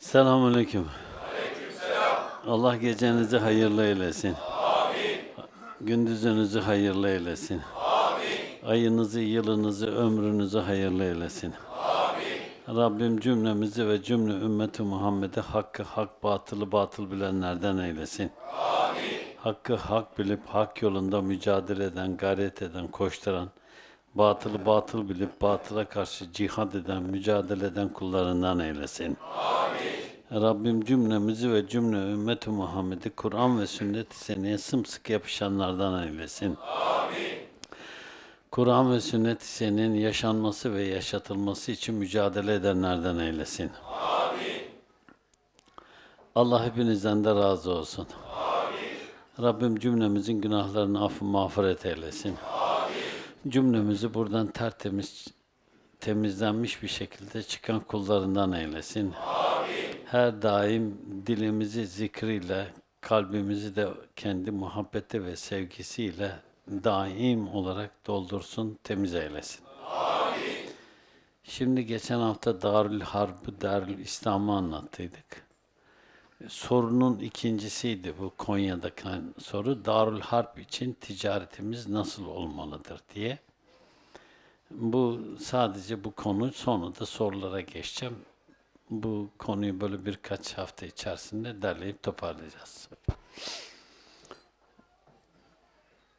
Selamun Aleyküm. Allah gecenizi hayırlı eylesin. Amin. Gündüzünüzü hayırlı eylesin. Amin. Ayınızı, yılınızı, ömrünüzü hayırlı eylesin. Amin. Rabbim cümlemizi ve cümle ümmeti Muhammed'i hakkı hak, batılı batıl bilenlerden eylesin. Amin. Hakkı hak bilip hak yolunda mücadele eden, gayret eden, koşturan, batılı batıl bilip batıla karşı cihad eden, mücadele eden kullarından eylesin. Amin. Rabbim cümlemizi ve cümle ümmeti Muhammed'i Kur'an ve sünnet-i seneye sımsıkı yapışanlardan eylesin. Kur'an ve sünnet-i senenin yaşanması ve yaşatılması için mücadele edenlerden eylesin. Amin. Allah hepinizden de razı olsun. Amin. Rabbim cümlemizin günahlarını affı mağfiret eylesin. Amin. Cümlemizi buradan tertemiz, temizlenmiş bir şekilde çıkan kullarından eylesin. Amin her daim dilimizi zikriyle, kalbimizi de kendi muhabbeti ve sevgisiyle daim olarak doldursun, temiz eylesin. Şimdi geçen hafta Darül Harbı, Darül İslam'ı anlattıydık. Sorunun ikincisiydi bu Konya'daki soru. Darül Harp için ticaretimiz nasıl olmalıdır diye. Bu sadece bu konu sonra da sorulara geçeceğim bu konuyu böyle birkaç hafta içerisinde derleyip toparlayacağız.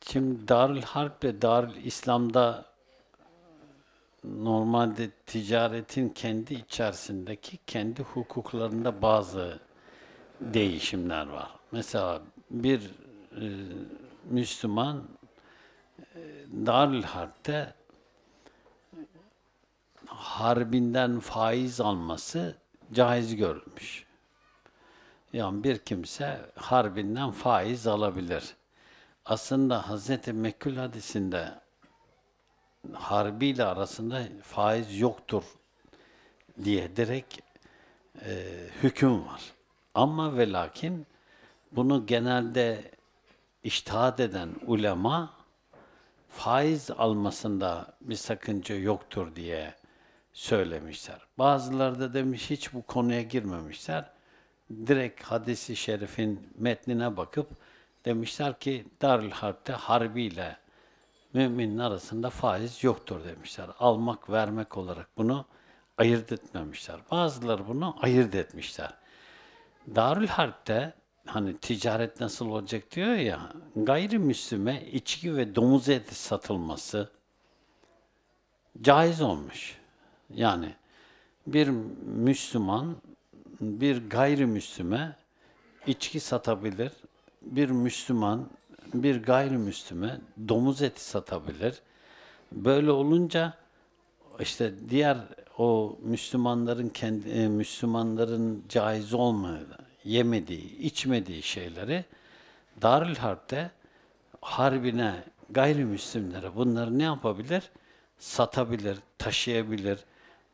Şimdi Darül Harp ve Darül İslam'da normalde ticaretin kendi içerisindeki kendi hukuklarında bazı değişimler var. Mesela bir e, Müslüman e, Darül Harp'te harbinden faiz alması caiz görülmüş. Yani bir kimse harbinden faiz alabilir. Aslında Hz. Mekül hadisinde harbiyle arasında faiz yoktur diye direkt e, hüküm var. Ama ve lakin bunu genelde iştahat eden ulema faiz almasında bir sakınca yoktur diye söylemişler. Bazıları da demiş hiç bu konuya girmemişler. Direkt hadisi şerifin metnine bakıp demişler ki Darül Harp'te harbiyle müminin arasında faiz yoktur demişler. Almak vermek olarak bunu ayırt etmemişler. Bazıları bunu ayırt etmişler. Darül Harp'te hani ticaret nasıl olacak diyor ya, gayrimüslime içki ve domuz eti satılması caiz olmuş. Yani bir Müslüman bir gayrimüslime içki satabilir. Bir Müslüman bir gayrimüslime domuz eti satabilir. Böyle olunca işte diğer o Müslümanların kendi e, Müslümanların caiz olmadığı, yemediği, içmediği şeyleri Darül Harp'te harbine gayrimüslimlere bunları ne yapabilir? Satabilir, taşıyabilir,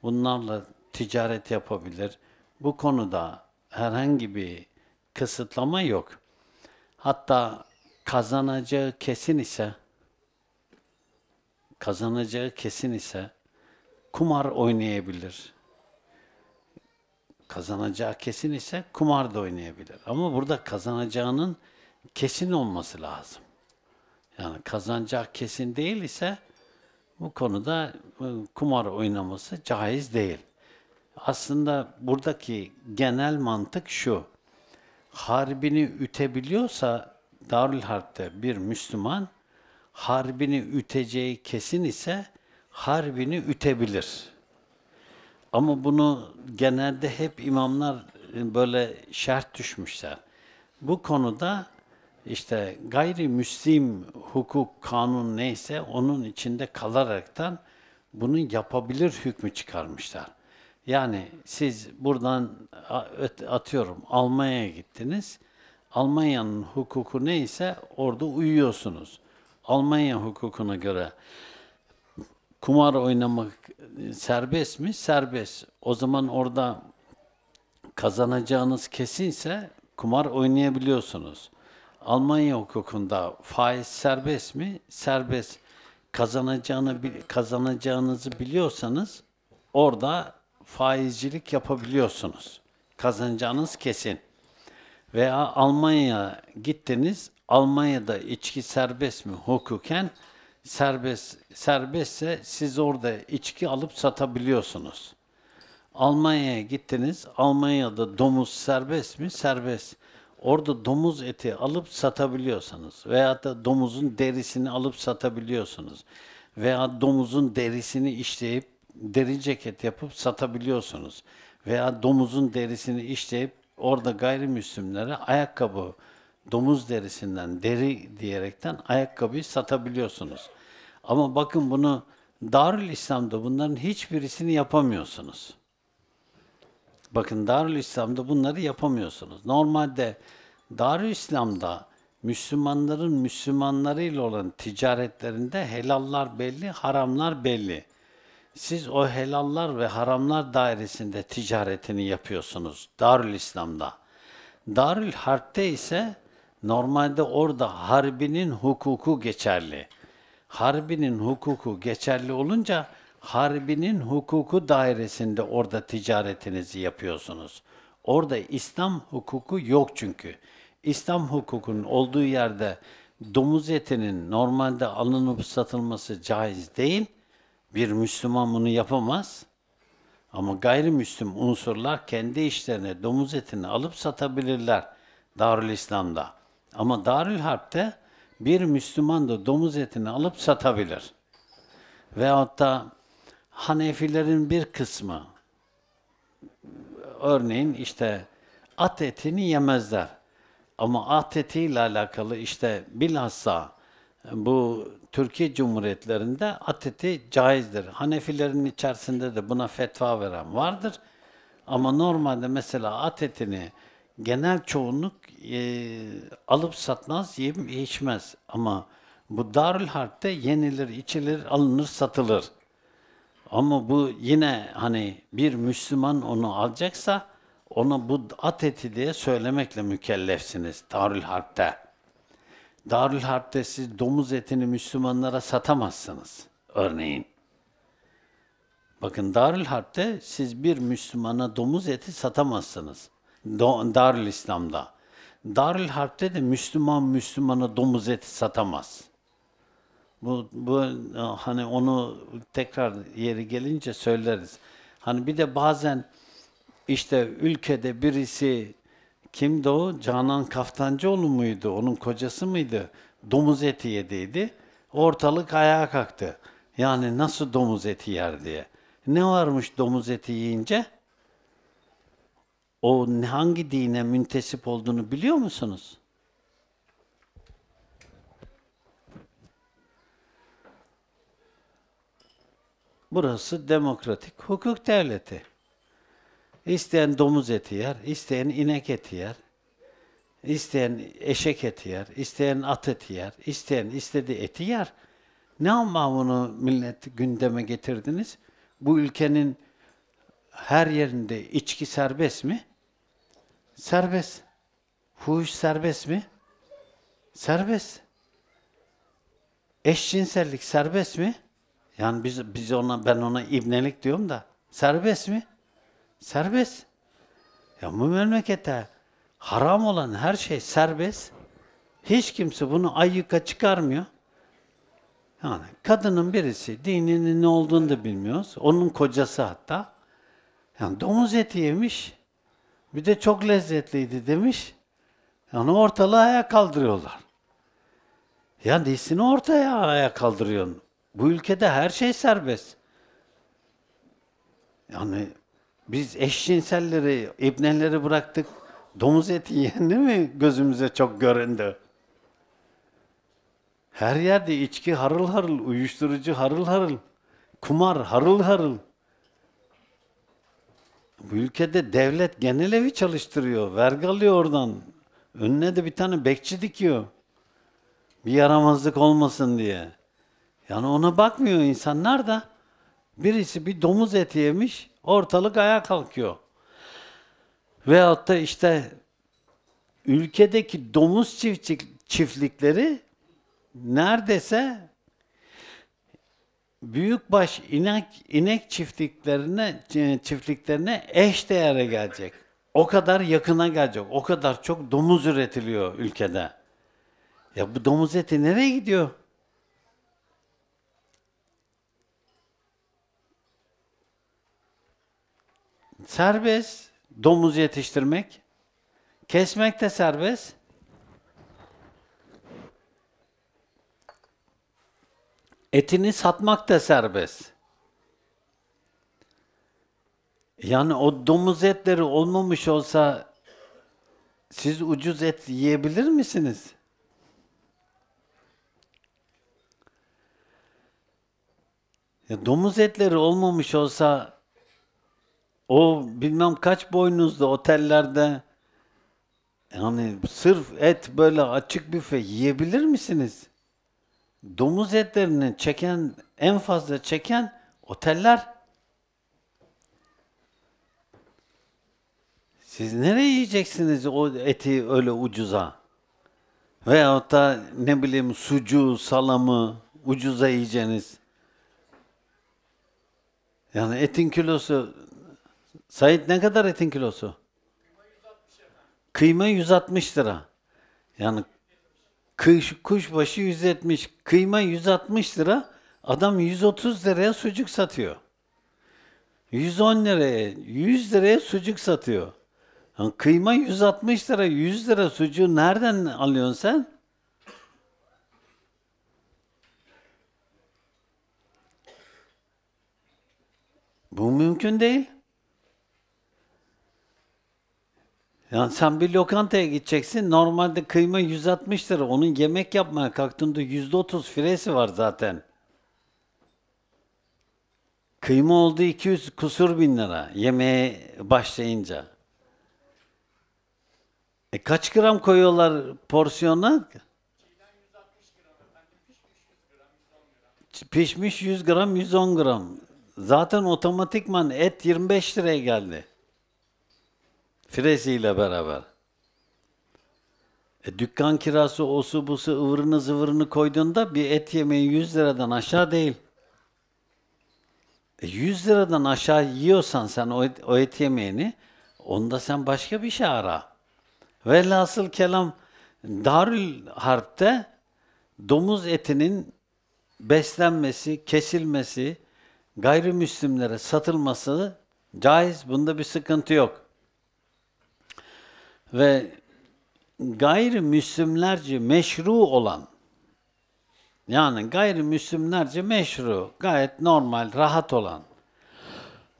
bunlarla ticaret yapabilir. Bu konuda herhangi bir kısıtlama yok. Hatta kazanacağı kesin ise kazanacağı kesin ise kumar oynayabilir. Kazanacağı kesin ise kumar da oynayabilir. Ama burada kazanacağının kesin olması lazım. Yani kazanacağı kesin değil ise bu konuda e, kumar oynaması caiz değil. Aslında buradaki genel mantık şu. Harbini ütebiliyorsa Darül Harp'te bir Müslüman harbini üteceği kesin ise harbini ütebilir. Ama bunu genelde hep imamlar e, böyle şart düşmüşler. Bu konuda işte gayrimüslim hukuk kanun neyse onun içinde kalaraktan bunu yapabilir hükmü çıkarmışlar. Yani siz buradan atıyorum Almanya'ya gittiniz. Almanya'nın hukuku neyse orada uyuyorsunuz. Almanya hukukuna göre kumar oynamak serbest mi? Serbest. O zaman orada kazanacağınız kesinse kumar oynayabiliyorsunuz. Almanya hukukunda faiz serbest mi? Serbest. Kazanacağını kazanacağınızı biliyorsanız orada faizcilik yapabiliyorsunuz. Kazanacağınız kesin. Veya Almanya'ya gittiniz. Almanya'da içki serbest mi hukuken? Serbest serbestse siz orada içki alıp satabiliyorsunuz. Almanya'ya gittiniz. Almanya'da domuz serbest mi? Serbest orada domuz eti alıp satabiliyorsanız veya da domuzun derisini alıp satabiliyorsunuz veya domuzun derisini işleyip deri ceket yapıp satabiliyorsunuz veya domuzun derisini işleyip orada gayrimüslimlere ayakkabı domuz derisinden deri diyerekten ayakkabıyı satabiliyorsunuz. Ama bakın bunu Darül İslam'da bunların hiçbirisini yapamıyorsunuz. Bakın Darül İslam'da bunları yapamıyorsunuz. Normalde Darül İslam'da Müslümanların Müslümanlarıyla olan ticaretlerinde helallar belli, haramlar belli. Siz o helallar ve haramlar dairesinde ticaretini yapıyorsunuz Darül İslam'da. Darül Harp'te ise normalde orada harbinin hukuku geçerli. Harbinin hukuku geçerli olunca harbinin hukuku dairesinde orada ticaretinizi yapıyorsunuz. Orada İslam hukuku yok çünkü. İslam hukukunun olduğu yerde domuz etinin normalde alınıp satılması caiz değil. Bir Müslüman bunu yapamaz. Ama gayrimüslim unsurlar kendi işlerine domuz etini alıp satabilirler Darül İslam'da. Ama Darül Harp'te bir Müslüman da domuz etini alıp satabilir. Veyahut da Hanefilerin bir kısmı örneğin işte at etini yemezler. Ama at etiyle alakalı işte bilhassa bu Türkiye Cumhuriyetlerinde at eti caizdir. Hanefilerin içerisinde de buna fetva veren vardır. Ama normalde mesela at etini genel çoğunluk e, alıp satmaz, yiyip içmez. Ama bu Darül Harp'te yenilir, içilir, alınır, satılır. Ama bu yine hani bir Müslüman onu alacaksa ona bu at eti diye söylemekle mükellefsiniz Darül Harp'te. Darül Harp'te siz domuz etini Müslümanlara satamazsınız örneğin. Bakın Darül Harp'te siz bir Müslümana domuz eti satamazsınız. Do Darül İslam'da. Darül Harp'te de Müslüman Müslümana domuz eti satamaz. Bu, bu e, hani onu tekrar yeri gelince söyleriz. Hani bir de bazen işte ülkede birisi kimdi o? Canan Kaftancıoğlu muydu? Onun kocası mıydı? Domuz eti yediydi. Ortalık ayağa kalktı. Yani nasıl domuz eti yer diye. Ne varmış domuz eti yiyince? O hangi dine müntesip olduğunu biliyor musunuz? Burası demokratik hukuk devleti. İsteyen domuz eti yer, isteyen inek eti yer, isteyen eşek eti yer, isteyen at eti yer, isteyen istediği eti yer. Ne ama bunu millet gündeme getirdiniz? Bu ülkenin her yerinde içki serbest mi? Serbest. Fuhuş serbest mi? Serbest. Eşcinsellik serbest mi? Yani biz biz ona ben ona ibnelik diyorum da serbest mi? Serbest. Ya bu memlekette haram olan her şey serbest. Hiç kimse bunu ayyuka çıkarmıyor. Yani kadının birisi dininin ne olduğunu da bilmiyoruz. Onun kocası hatta. Yani domuz eti yemiş. Bir de çok lezzetliydi demiş. Yani ortalığı ayağa kaldırıyorlar. Yani değilsini ortaya ayağa kaldırıyorsun. Bu ülkede her şey serbest. Yani biz eşcinselleri, ibneleri bıraktık. Domuz eti yendi mi gözümüze çok göründü? Her yerde içki harıl harıl, uyuşturucu harıl harıl, kumar harıl harıl. Bu ülkede devlet genel evi çalıştırıyor, vergi alıyor oradan. Önüne de bir tane bekçi dikiyor. Bir yaramazlık olmasın diye. Yani ona bakmıyor insanlar da. Birisi bir domuz eti yemiş, ortalık ayağa kalkıyor. Veyahut da işte ülkedeki domuz çiftçik, çiftlikleri neredeyse büyükbaş inek inek çiftliklerine e, çiftliklerine eş değere gelecek. O kadar yakına gelecek. O kadar çok domuz üretiliyor ülkede. Ya bu domuz eti nereye gidiyor? serbest domuz yetiştirmek. Kesmek de serbest. Etini satmak da serbest. Yani o domuz etleri olmamış olsa siz ucuz et yiyebilir misiniz? Ya domuz etleri olmamış olsa o bilmem kaç boynuzda otellerde yani sırf et böyle açık büfe yiyebilir misiniz? Domuz etlerini çeken en fazla çeken oteller. Siz nereye yiyeceksiniz o eti öyle ucuza? Veyahut da ne bileyim sucuğu, salamı ucuza yiyeceğiniz. Yani etin kilosu Sait ne kadar etin kilosu? Kıyma 160 lira. Yani kış, başı 170, kıyma 160 lira. Adam 130 liraya sucuk satıyor. 110 liraya, 100 liraya sucuk satıyor. Yani kıyma 160 lira, 100 lira sucuğu nereden alıyorsun sen? Bu mümkün değil. Yani sen bir lokantaya gideceksin. Normalde kıyma 160 lira. Onun yemek yapmaya kalktığında %30 firesi var zaten. Kıyma oldu 200 kusur bin lira yemeğe başlayınca. E kaç gram koyuyorlar porsiyona? Pişmiş 100 gram 110 gram. Zaten otomatikman et 25 liraya geldi. Fresiyle beraber. E, dükkan kirası, osu busu, ıvırını zıvırını koyduğunda bir et yemeği 100 liradan aşağı değil. E, 100 liradan aşağı yiyorsan sen o et, o et yemeğini, onda sen başka bir şey ara. Velhasıl kelam Darül Harp'te domuz etinin beslenmesi, kesilmesi, gayrimüslimlere satılması caiz. Bunda bir sıkıntı yok ve gayrimüslimlerce meşru olan yani gayrimüslimlerce meşru, gayet normal, rahat olan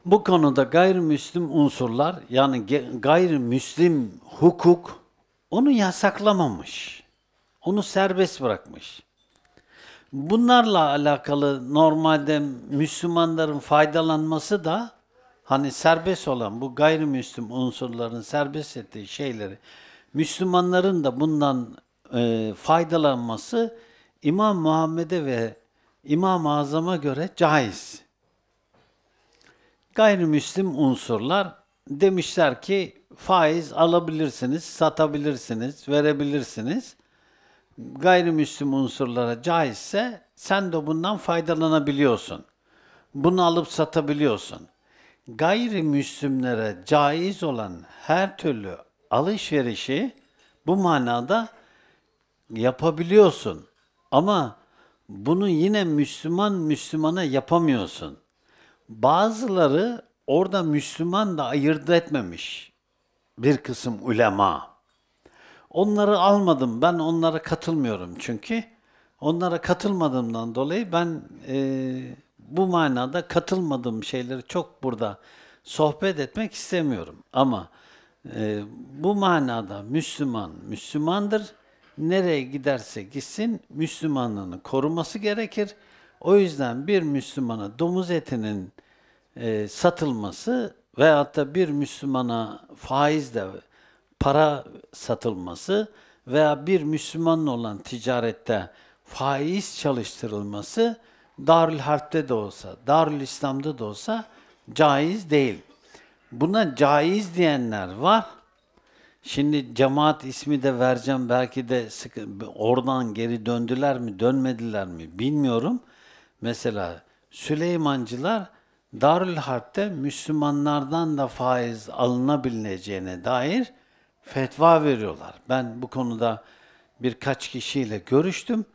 bu konuda gayrimüslim unsurlar yani gayrimüslim hukuk onu yasaklamamış. Onu serbest bırakmış. Bunlarla alakalı normalde Müslümanların faydalanması da hani serbest olan bu gayrimüslim unsurların serbest ettiği şeyleri Müslümanların da bundan e, faydalanması İmam Muhammed'e ve İmam-ı Azam'a göre caiz. Gayrimüslim unsurlar demişler ki faiz alabilirsiniz, satabilirsiniz, verebilirsiniz. Gayrimüslim unsurlara caizse sen de bundan faydalanabiliyorsun. Bunu alıp satabiliyorsun.'' gayrimüslimlere caiz olan her türlü alışverişi bu manada yapabiliyorsun. Ama bunu yine Müslüman Müslümana yapamıyorsun. Bazıları orada Müslüman da ayırt etmemiş bir kısım ulema. Onları almadım, ben onlara katılmıyorum çünkü. Onlara katılmadığımdan dolayı ben... Ee, bu manada katılmadığım şeyleri çok burada sohbet etmek istemiyorum. Ama e, bu manada Müslüman Müslümandır. Nereye giderse gitsin Müslümanlığını koruması gerekir. O yüzden bir Müslümana domuz etinin e, satılması veyahut da bir Müslümana faizle para satılması veya bir Müslümanla olan ticarette faiz çalıştırılması Darül Harp'te de olsa, Darül İslam'da da olsa caiz değil. Buna caiz diyenler var. Şimdi cemaat ismi de vereceğim belki de sıkı, oradan geri döndüler mi, dönmediler mi bilmiyorum. Mesela Süleymancılar Darül Harp'te Müslümanlardan da faiz alınabileceğine dair fetva veriyorlar. Ben bu konuda birkaç kişiyle görüştüm.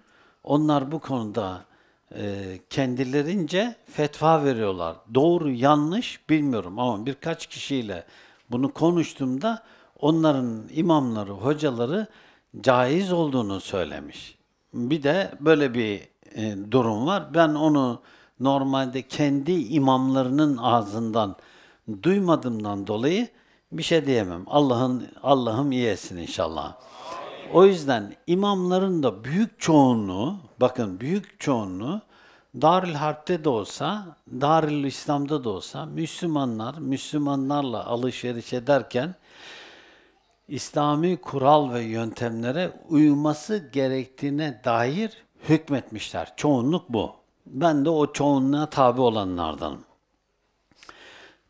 Onlar bu konuda e, kendilerince fetva veriyorlar. Doğru, yanlış bilmiyorum ama birkaç kişiyle bunu konuştuğumda onların imamları, hocaları caiz olduğunu söylemiş. Bir de böyle bir e, durum var. Ben onu normalde kendi imamlarının ağzından duymadığımdan dolayı bir şey diyemem. Allah'ın Allah'ım iyisin inşallah. O yüzden imamların da büyük çoğunluğu, bakın büyük çoğunluğu Darül Harp'te de olsa, Darül İslam'da da olsa Müslümanlar, Müslümanlarla alışveriş ederken İslami kural ve yöntemlere uyması gerektiğine dair hükmetmişler. Çoğunluk bu. Ben de o çoğunluğa tabi olanlardanım.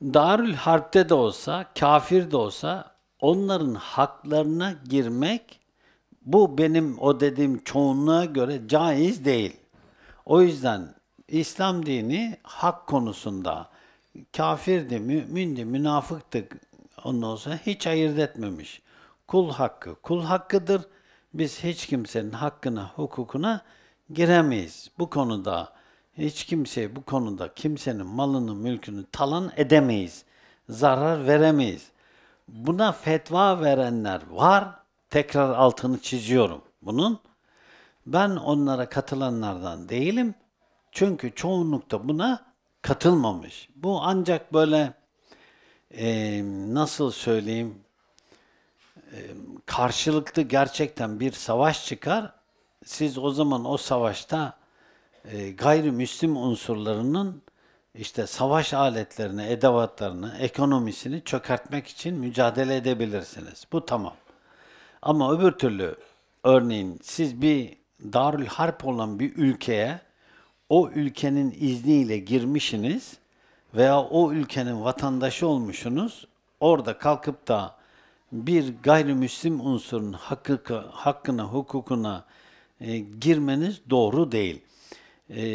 Darül Harp'te de olsa, kafir de olsa onların haklarına girmek bu benim o dediğim çoğunluğa göre caiz değil. O yüzden İslam dini hak konusunda kafirdi, mümindi, münafıktı ondan sonra hiç ayırt etmemiş. Kul hakkı kul hakkıdır. Biz hiç kimsenin hakkına, hukukuna giremeyiz. Bu konuda hiç kimseye bu konuda kimsenin malını, mülkünü talan edemeyiz. Zarar veremeyiz. Buna fetva verenler var tekrar altını çiziyorum bunun. Ben onlara katılanlardan değilim. Çünkü çoğunlukta buna katılmamış. Bu ancak böyle e, nasıl söyleyeyim e, karşılıklı gerçekten bir savaş çıkar. Siz o zaman o savaşta e, gayrimüslim unsurlarının işte savaş aletlerini, edevatlarını, ekonomisini çökertmek için mücadele edebilirsiniz. Bu tamam. Ama öbür türlü örneğin siz bir Darül Harp olan bir ülkeye o ülkenin izniyle girmişsiniz veya o ülkenin vatandaşı olmuşsunuz. Orada kalkıp da bir gayrimüslim unsurun hakkı, hakkına, hukukuna e, girmeniz doğru değil. E,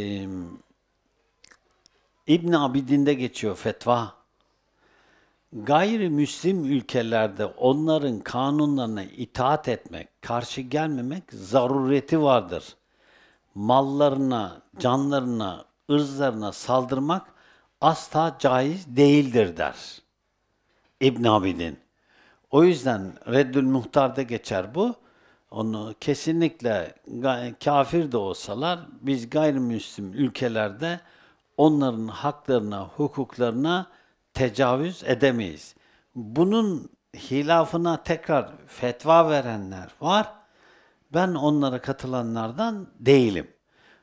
İbn Abidin'de geçiyor fetva gayrimüslim ülkelerde onların kanunlarına itaat etmek, karşı gelmemek zarureti vardır. Mallarına, canlarına, ırzlarına saldırmak asla caiz değildir der İbn Abidin. O yüzden Reddül Muhtar'da geçer bu. Onu kesinlikle kafir de olsalar biz gayrimüslim ülkelerde onların haklarına, hukuklarına tecavüz edemeyiz. Bunun hilafına tekrar fetva verenler var. Ben onlara katılanlardan değilim.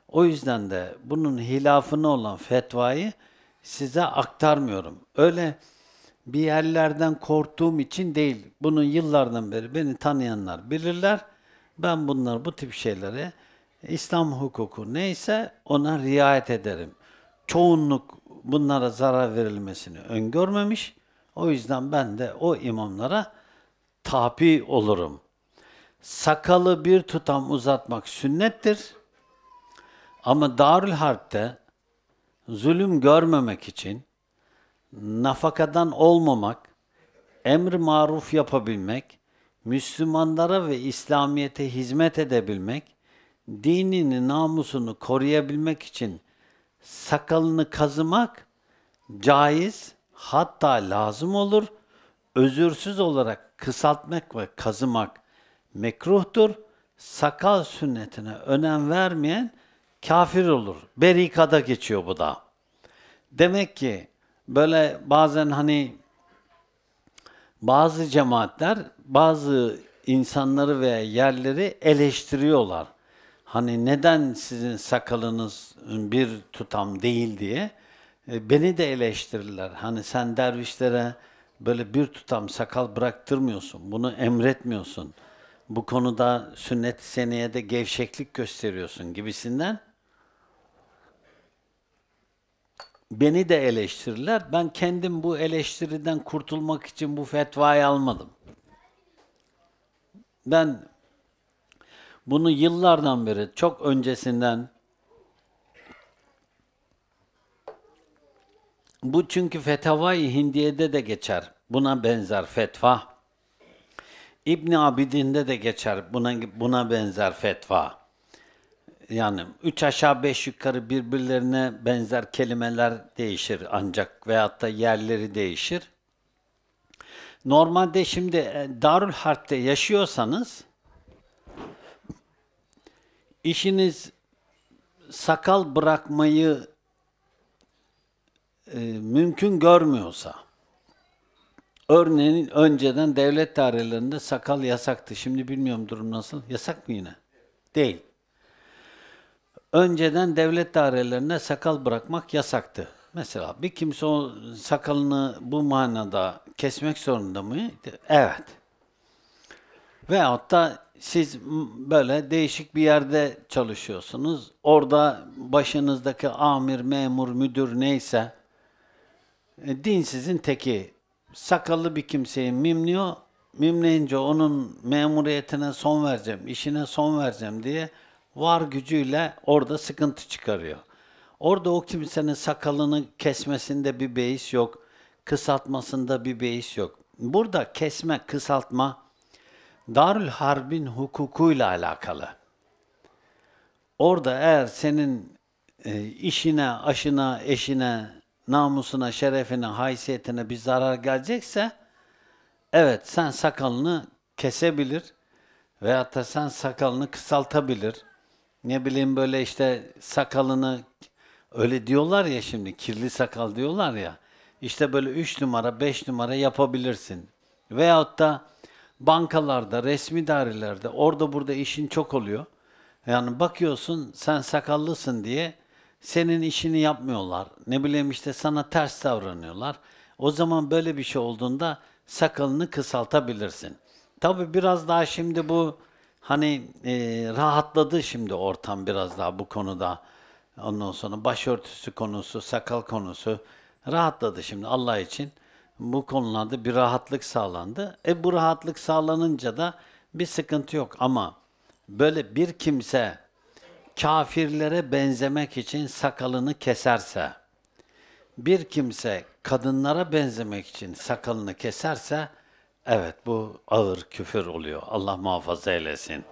O yüzden de bunun hilafına olan fetvayı size aktarmıyorum. Öyle bir yerlerden korktuğum için değil. Bunun yıllardan beri beni tanıyanlar bilirler. Ben bunlar bu tip şeyleri İslam hukuku neyse ona riayet ederim. Çoğunluk bunlara zarar verilmesini öngörmemiş. O yüzden ben de o imamlara tapi olurum. Sakalı bir tutam uzatmak sünnettir. Ama Darül Harp'te zulüm görmemek için nafakadan olmamak, emri maruf yapabilmek, Müslümanlara ve İslamiyet'e hizmet edebilmek, dinini, namusunu koruyabilmek için sakalını kazımak caiz hatta lazım olur. Özürsüz olarak kısaltmak ve kazımak mekruhtur. Sakal sünnetine önem vermeyen kafir olur. Berikada geçiyor bu da. Demek ki böyle bazen hani bazı cemaatler bazı insanları veya yerleri eleştiriyorlar hani neden sizin sakalınız bir tutam değil diye e, beni de eleştirirler. Hani sen dervişlere böyle bir tutam sakal bıraktırmıyorsun, bunu emretmiyorsun. Bu konuda sünnet seneye de gevşeklik gösteriyorsun gibisinden. Beni de eleştirirler. Ben kendim bu eleştiriden kurtulmak için bu fetvayı almadım. Ben bunu yıllardan beri, çok öncesinden Bu çünkü Fetavai Hindiye'de de geçer. Buna benzer fetva. İbn Abidin'de de geçer. Buna buna benzer fetva. Yani üç aşağı beş yukarı birbirlerine benzer kelimeler değişir ancak veyahut da yerleri değişir. Normalde şimdi e, Darül Harp'te yaşıyorsanız işiniz sakal bırakmayı e, mümkün görmüyorsa, örneğin önceden devlet tarihlerinde sakal yasaktı. Şimdi bilmiyorum durum nasıl. Yasak mı yine? Değil. Önceden devlet dairelerine sakal bırakmak yasaktı. Mesela bir kimse o sakalını bu manada kesmek zorunda mı? Evet. Ve hatta siz böyle değişik bir yerde çalışıyorsunuz. Orada başınızdaki amir, memur, müdür neyse e, din sizin teki. Sakallı bir kimseyi mimliyor. Mimleyince onun memuriyetine son vereceğim, işine son vereceğim diye var gücüyle orada sıkıntı çıkarıyor. Orada o kimsenin sakalını kesmesinde bir beis yok, kısaltmasında bir beis yok. Burada kesme, kısaltma Darül Harb'in hukukuyla alakalı. Orada eğer senin e, işine, aşına, eşine, namusuna, şerefine, haysiyetine bir zarar gelecekse, evet sen sakalını kesebilir veyahut da sen sakalını kısaltabilir. Ne bileyim böyle işte sakalını, öyle diyorlar ya şimdi, kirli sakal diyorlar ya, işte böyle üç numara, beş numara yapabilirsin. Veyahut da bankalarda, resmi dairelerde, orada burada işin çok oluyor. Yani bakıyorsun sen sakallısın diye senin işini yapmıyorlar. Ne bileyim işte sana ters davranıyorlar. O zaman böyle bir şey olduğunda sakalını kısaltabilirsin. Tabii biraz daha şimdi bu hani e, rahatladı şimdi ortam biraz daha bu konuda. Ondan sonra başörtüsü konusu, sakal konusu rahatladı şimdi Allah için bu konularda bir rahatlık sağlandı. E bu rahatlık sağlanınca da bir sıkıntı yok ama böyle bir kimse kafirlere benzemek için sakalını keserse, bir kimse kadınlara benzemek için sakalını keserse, evet bu ağır küfür oluyor. Allah muhafaza eylesin.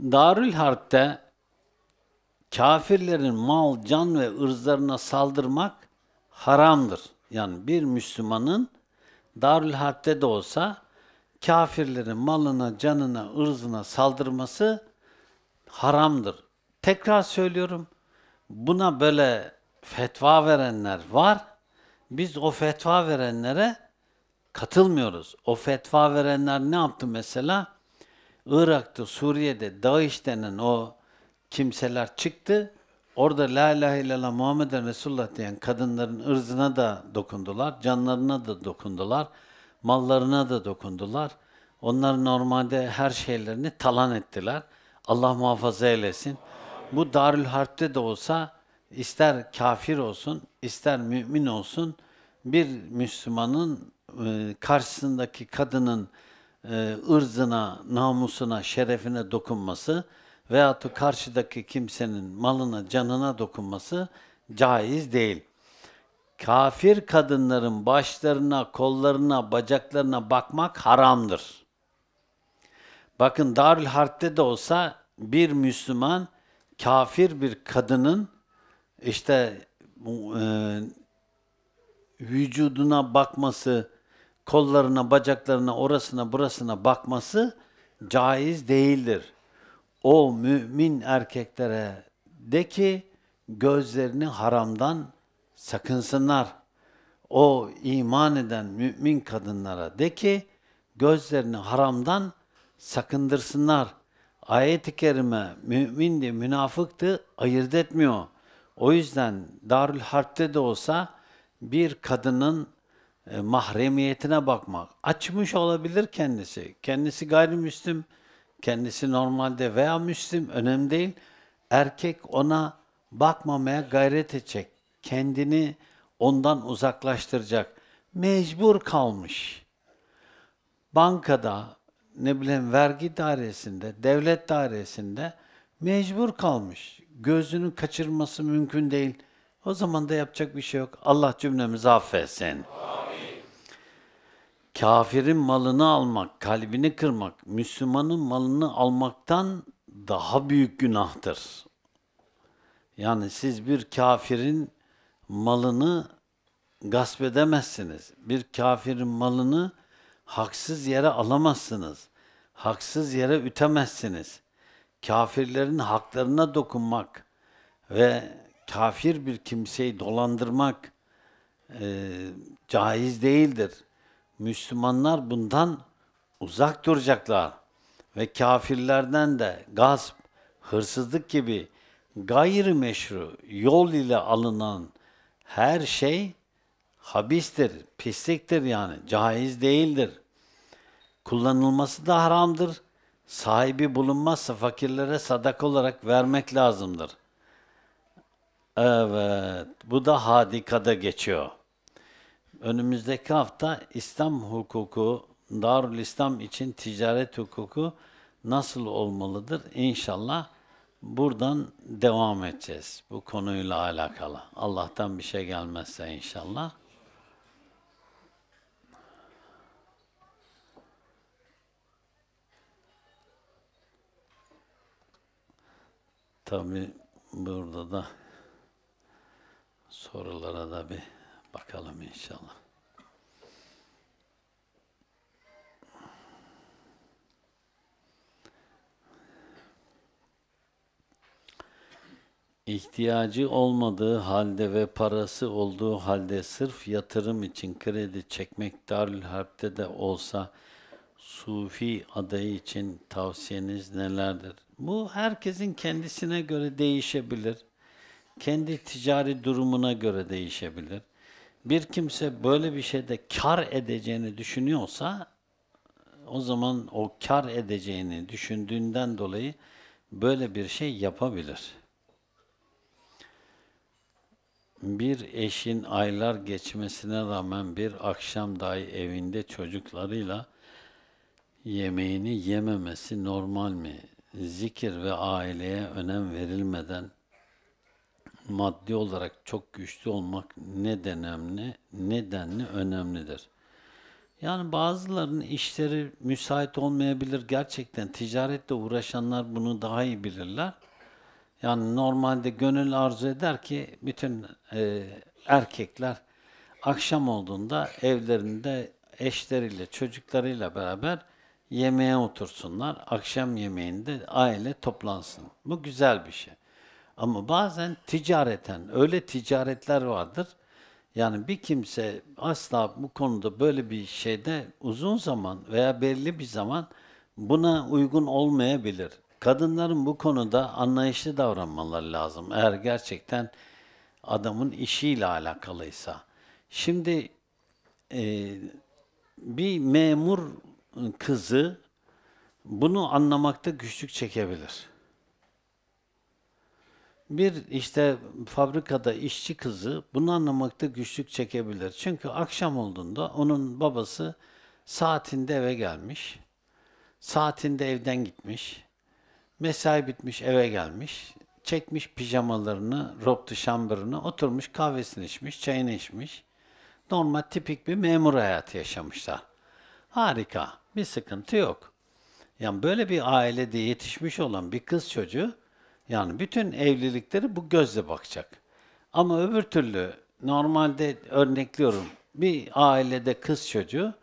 Darül Harp'te kafirlerin mal, can ve ırzlarına saldırmak haramdır. Yani bir Müslümanın Darül Harp'te de olsa kafirlerin malına, canına, ırzına saldırması haramdır. Tekrar söylüyorum, buna böyle fetva verenler var. Biz o fetva verenlere katılmıyoruz. O fetva verenler ne yaptı mesela? Irak'ta, Suriye'de, DAEŞ denen o kimseler çıktı, Orada la ilahe illallah Muhammeden Resulullah diyen kadınların ırzına da dokundular, canlarına da dokundular, mallarına da dokundular. Onlar normalde her şeylerini talan ettiler. Allah muhafaza eylesin. Bu Darül Harp'te de olsa ister kafir olsun, ister mümin olsun bir Müslümanın e, karşısındaki kadının e, ırzına, namusuna, şerefine dokunması, veyahut karşıdaki kimsenin malına, canına dokunması caiz değil. Kafir kadınların başlarına, kollarına, bacaklarına bakmak haramdır. Bakın Darül Harp'te de olsa bir Müslüman kafir bir kadının işte e, vücuduna bakması, kollarına, bacaklarına, orasına, burasına bakması caiz değildir o mümin erkeklere de ki gözlerini haramdan sakınsınlar. O iman eden mümin kadınlara de ki gözlerini haramdan sakındırsınlar. Ayet-i kerime mümindi, münafıktı ayırt etmiyor. O yüzden Darül Harp'te de olsa bir kadının e, mahremiyetine bakmak. Açmış olabilir kendisi. Kendisi gayrimüslim Kendisi normalde veya Müslim önemli değil. Erkek ona bakmamaya gayret edecek. Kendini ondan uzaklaştıracak. Mecbur kalmış. Bankada, ne bileyim vergi dairesinde, devlet dairesinde mecbur kalmış. Gözünü kaçırması mümkün değil. O zaman da yapacak bir şey yok. Allah cümlemizi affetsin. Amin kafirin malını almak, kalbini kırmak, Müslümanın malını almaktan daha büyük günahtır. Yani siz bir kafirin malını gasp edemezsiniz. Bir kafirin malını haksız yere alamazsınız. Haksız yere ütemezsiniz. Kafirlerin haklarına dokunmak ve kafir bir kimseyi dolandırmak e, caiz değildir. Müslümanlar bundan uzak duracaklar ve kafirlerden de gasp, hırsızlık gibi gayrimeşru yol ile alınan her şey habistir, pisliktir yani, caiz değildir. Kullanılması da haramdır. Sahibi bulunmazsa fakirlere sadak olarak vermek lazımdır. Evet, bu da hadikada geçiyor. Önümüzdeki hafta İslam hukuku, Darül İslam için ticaret hukuku nasıl olmalıdır? İnşallah buradan devam edeceğiz bu konuyla alakalı. Allah'tan bir şey gelmezse inşallah. Tabi burada da sorulara da bir Bakalım inşallah. İhtiyacı olmadığı halde ve parası olduğu halde sırf yatırım için kredi çekmek Darül Harp'te de olsa Sufi adayı için tavsiyeniz nelerdir? Bu herkesin kendisine göre değişebilir. Kendi ticari durumuna göre değişebilir bir kimse böyle bir şeyde kar edeceğini düşünüyorsa o zaman o kar edeceğini düşündüğünden dolayı böyle bir şey yapabilir. Bir eşin aylar geçmesine rağmen bir akşam dahi evinde çocuklarıyla yemeğini yememesi normal mi? Zikir ve aileye önem verilmeden maddi olarak çok güçlü olmak ne ne denli, nedenli önemlidir. Yani bazılarının işleri müsait olmayabilir gerçekten. Ticarette uğraşanlar bunu daha iyi bilirler. Yani normalde gönül arzu eder ki bütün e, erkekler akşam olduğunda evlerinde eşleriyle, çocuklarıyla beraber yemeğe otursunlar. Akşam yemeğinde aile toplansın. Bu güzel bir şey. Ama bazen ticareten öyle ticaretler vardır. Yani bir kimse asla bu konuda böyle bir şeyde uzun zaman veya belli bir zaman buna uygun olmayabilir. Kadınların bu konuda anlayışlı davranmaları lazım eğer gerçekten adamın işiyle alakalıysa. Şimdi e, bir memur kızı bunu anlamakta güçlük çekebilir. Bir işte fabrikada işçi kızı bunu anlamakta güçlük çekebilir. Çünkü akşam olduğunda onun babası saatinde eve gelmiş. Saatinde evden gitmiş. Mesai bitmiş eve gelmiş. Çekmiş pijamalarını, robe şambırını oturmuş kahvesini içmiş, çayını içmiş. Normal tipik bir memur hayatı yaşamışlar. Harika, bir sıkıntı yok. Yani böyle bir ailede yetişmiş olan bir kız çocuğu yani bütün evlilikleri bu gözle bakacak. Ama öbür türlü normalde örnekliyorum bir ailede kız çocuğu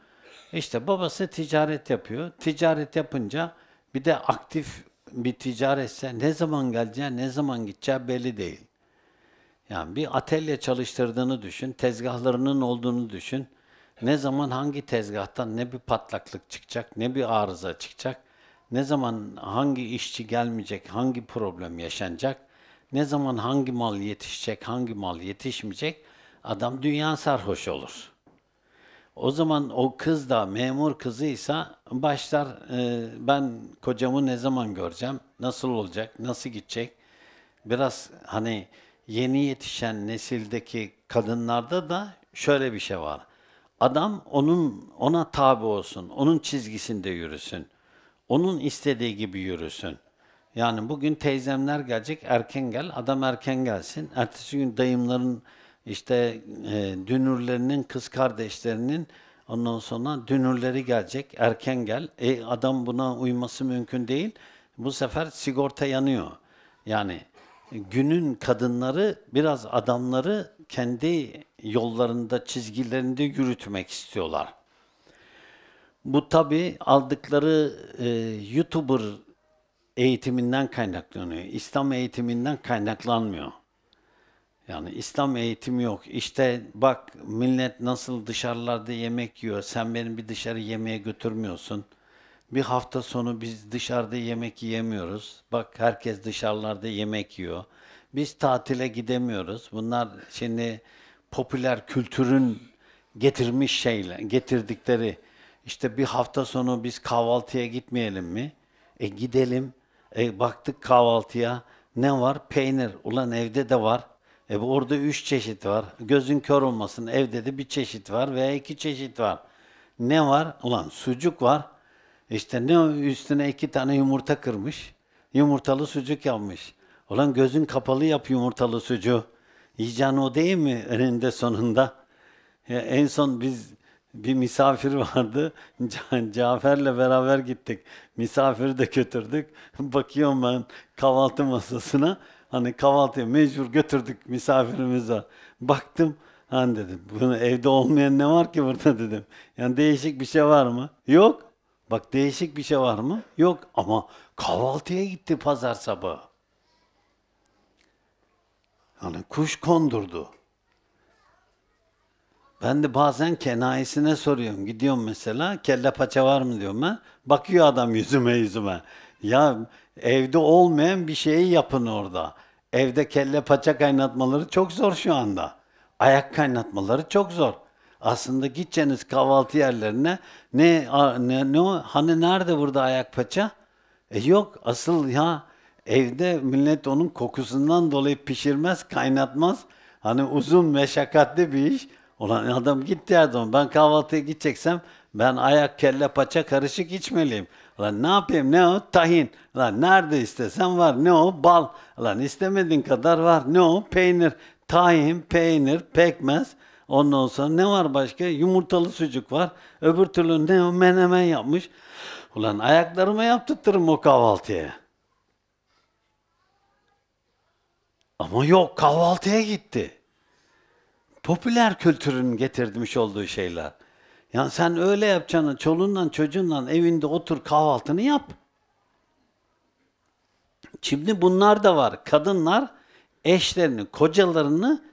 işte babası ticaret yapıyor. Ticaret yapınca bir de aktif bir ticaretse ne zaman geleceği, ne zaman gideceği belli değil. Yani bir atelye çalıştırdığını düşün, tezgahlarının olduğunu düşün. Ne zaman hangi tezgahtan ne bir patlaklık çıkacak, ne bir arıza çıkacak ne zaman hangi işçi gelmeyecek, hangi problem yaşanacak, ne zaman hangi mal yetişecek, hangi mal yetişmeyecek adam dünya sarhoş olur. O zaman o kız da memur kızıysa başlar e, ben kocamı ne zaman göreceğim, nasıl olacak, nasıl gidecek. Biraz hani yeni yetişen nesildeki kadınlarda da şöyle bir şey var. Adam onun ona tabi olsun, onun çizgisinde yürüsün. Onun istediği gibi yürüsün. Yani bugün teyzemler gelecek, erken gel, adam erken gelsin. Ertesi gün dayımların, işte e, dünürlerinin, kız kardeşlerinin ondan sonra dünürleri gelecek, erken gel. E, adam buna uyması mümkün değil. Bu sefer sigorta yanıyor. Yani günün kadınları biraz adamları kendi yollarında, çizgilerinde yürütmek istiyorlar. Bu tabi aldıkları e, YouTuber eğitiminden kaynaklanıyor. İslam eğitiminden kaynaklanmıyor. Yani İslam eğitimi yok. İşte bak millet nasıl dışarılarda yemek yiyor. Sen beni bir dışarı yemeğe götürmüyorsun. Bir hafta sonu biz dışarıda yemek yiyemiyoruz. Bak herkes dışarılarda yemek yiyor. Biz tatile gidemiyoruz. Bunlar şimdi popüler kültürün getirmiş şeyler, getirdikleri işte bir hafta sonu biz kahvaltıya gitmeyelim mi? E gidelim. E baktık kahvaltıya ne var? Peynir. Ulan evde de var. E bu orada üç çeşit var. Gözün kör olmasın. Evde de bir çeşit var veya iki çeşit var. Ne var? Ulan sucuk var. İşte ne üstüne iki tane yumurta kırmış. Yumurtalı sucuk yapmış. Ulan gözün kapalı yap yumurtalı sucuğu. Yiyeceğin o değil mi önünde sonunda? Ya en son biz bir misafir vardı. Ca Cafer'le beraber gittik. Misafiri de götürdük. Bakıyorum ben kahvaltı masasına. Hani kahvaltıya mecbur götürdük misafirimiz Baktım hani dedim bunu evde olmayan ne var ki burada dedim. Yani değişik bir şey var mı? Yok. Bak değişik bir şey var mı? Yok ama kahvaltıya gitti pazar sabahı. Hani kuş kondurdu. Ben de bazen kenayesine soruyorum. Gidiyorum mesela kelle paça var mı diyorum ben. Bakıyor adam yüzüme yüzüme. Ya evde olmayan bir şeyi yapın orada. Evde kelle paça kaynatmaları çok zor şu anda. Ayak kaynatmaları çok zor. Aslında gideceğiniz kahvaltı yerlerine ne ne, ne hani nerede burada ayak paça? E yok asıl ya evde millet onun kokusundan dolayı pişirmez, kaynatmaz. Hani uzun meşakkatli bir iş. Olan adam gitti her Ben kahvaltıya gideceksem ben ayak, kelle, paça karışık içmeliyim. Lan ne yapayım? Ne o? Tahin. Lan nerede istesen var. Ne o? Bal. Lan istemediğin kadar var. Ne o? Peynir. Tahin, peynir, pekmez. Ondan sonra ne var başka? Yumurtalı sucuk var. Öbür türlü ne o? Menemen yapmış. Ulan ayaklarımı yaptırtırım o kahvaltıya. Ama yok kahvaltıya gitti popüler kültürün getirmiş olduğu şeyler. Yani sen öyle yapacağını çolundan çocuğundan evinde otur kahvaltını yap. Şimdi bunlar da var. Kadınlar eşlerini, kocalarını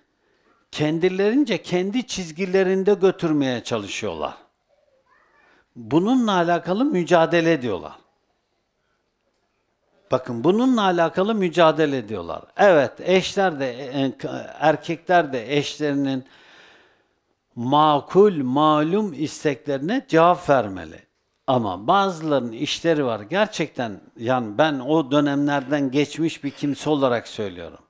kendilerince kendi çizgilerinde götürmeye çalışıyorlar. Bununla alakalı mücadele ediyorlar. Bakın bununla alakalı mücadele ediyorlar. Evet eşler de e, e, erkekler de eşlerinin makul, malum isteklerine cevap vermeli. Ama bazılarının işleri var. Gerçekten yani ben o dönemlerden geçmiş bir kimse olarak söylüyorum.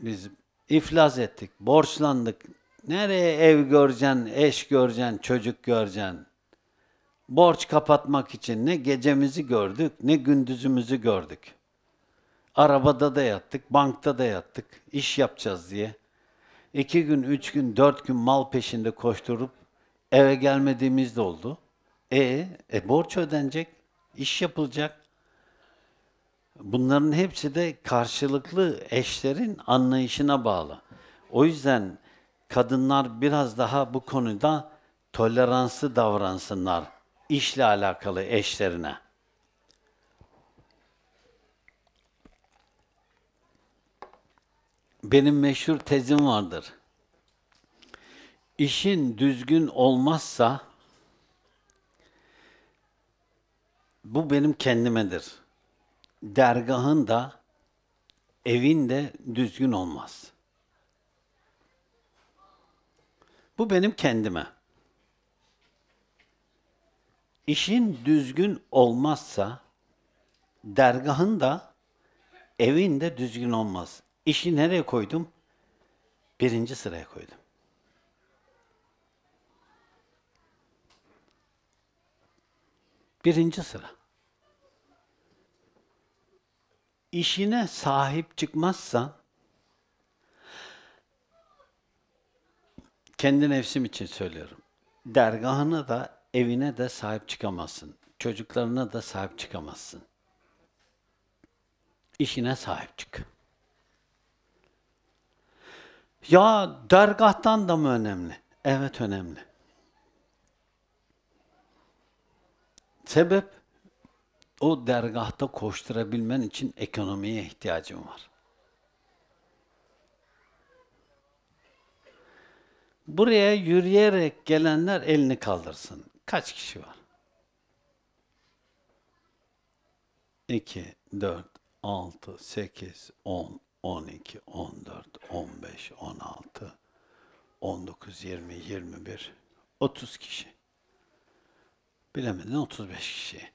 Biz iflas ettik, borçlandık. Nereye ev göreceksin, eş göreceksin, çocuk göreceksin? borç kapatmak için ne gecemizi gördük ne gündüzümüzü gördük. Arabada da yattık, bankta da yattık, iş yapacağız diye. İki gün, üç gün, dört gün mal peşinde koşturup eve gelmediğimiz de oldu. E, e borç ödenecek, iş yapılacak. Bunların hepsi de karşılıklı eşlerin anlayışına bağlı. O yüzden kadınlar biraz daha bu konuda toleranslı davransınlar işle alakalı eşlerine. Benim meşhur tezim vardır. İşin düzgün olmazsa bu benim kendimedir. Dergahın da evin de düzgün olmaz. Bu benim kendime. İşin düzgün olmazsa dergahın da evin de düzgün olmaz. İşi nereye koydum? Birinci sıraya koydum. Birinci sıra. İşine sahip çıkmazsan kendi nefsim için söylüyorum. Dergahına da evine de sahip çıkamazsın. Çocuklarına da sahip çıkamazsın. İşine sahip çık. Ya dergahtan da mı önemli? Evet önemli. Sebep o dergahta koşturabilmen için ekonomiye ihtiyacım var. Buraya yürüyerek gelenler elini kaldırsın. Kaç kişi var? 2, 4, 6, 8, 10, 12, 14, 15, 16, 19, 20, 21, 30 kişi. Bilemedin 35 kişi.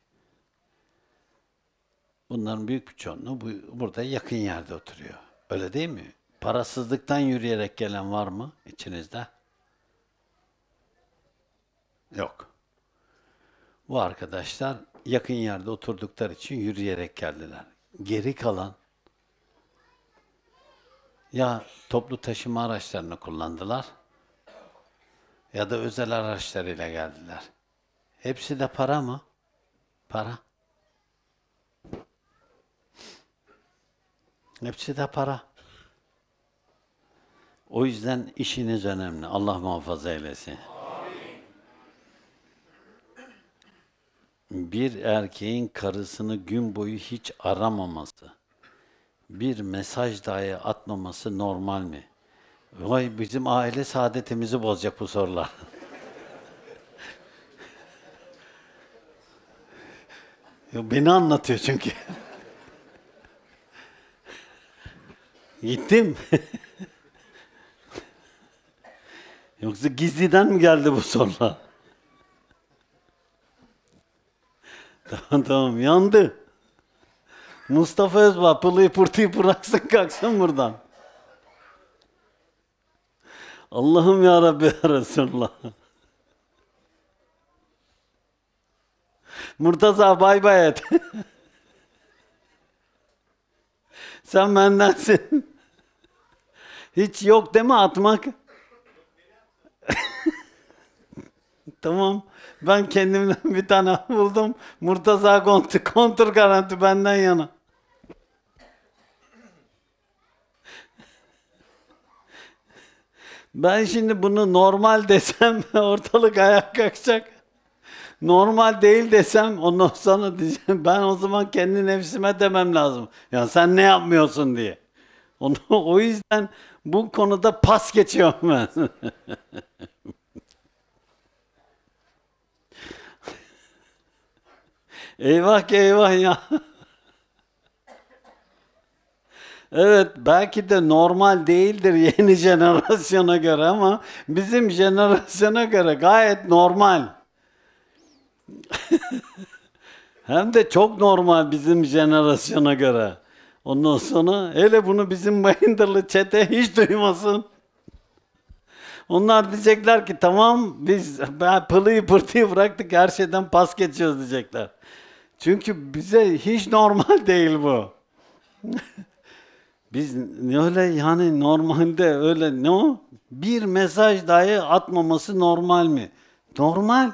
Bunların büyük bir çoğunluğu bu, burada yakın yerde oturuyor. Öyle değil mi? Parasızlıktan yürüyerek gelen var mı içinizde? Yok. Bu arkadaşlar yakın yerde oturduklar için yürüyerek geldiler. Geri kalan ya toplu taşıma araçlarını kullandılar ya da özel araçlarıyla geldiler. Hepsi de para mı? Para. Hepsi de para. O yüzden işiniz önemli. Allah muhafaza eylesin. bir erkeğin karısını gün boyu hiç aramaması, bir mesaj dahi atmaması normal mi? Vay bizim aile saadetimizi bozacak bu sorular. beni anlatıyor çünkü. Gittim. Yoksa gizliden mi geldi bu sorular? tamam tamam yandı. Mustafa Özbağ pılıyı pırtıyı bıraksın kalksın buradan. Allah'ım ya Rabbi ya Resulullah. Murtaza bay bay et. Sen bendensin. Hiç yok deme atmak. tamam. Ben kendimden bir tane buldum. Murtaza Kontur, kontur garanti benden yana. Ben şimdi bunu normal desem ortalık ayak kalkacak. Normal değil desem ondan sonra diyeceğim ben o zaman kendi nefsime demem lazım. Ya sen ne yapmıyorsun diye. Onu, o yüzden bu konuda pas geçiyorum ben. Eyvah ki eyvah ya. Evet belki de normal değildir yeni jenerasyona göre ama bizim jenerasyona göre gayet normal. Hem de çok normal bizim jenerasyona göre. Ondan sonra hele bunu bizim Bayındırlı çete hiç duymasın. Onlar diyecekler ki tamam biz pılıyı pırtıyı bıraktık her şeyden pas geçiyoruz diyecekler. Çünkü bize hiç normal değil bu. Biz öyle yani normalde öyle ne o? Bir mesaj dahi atmaması normal mi? Normal.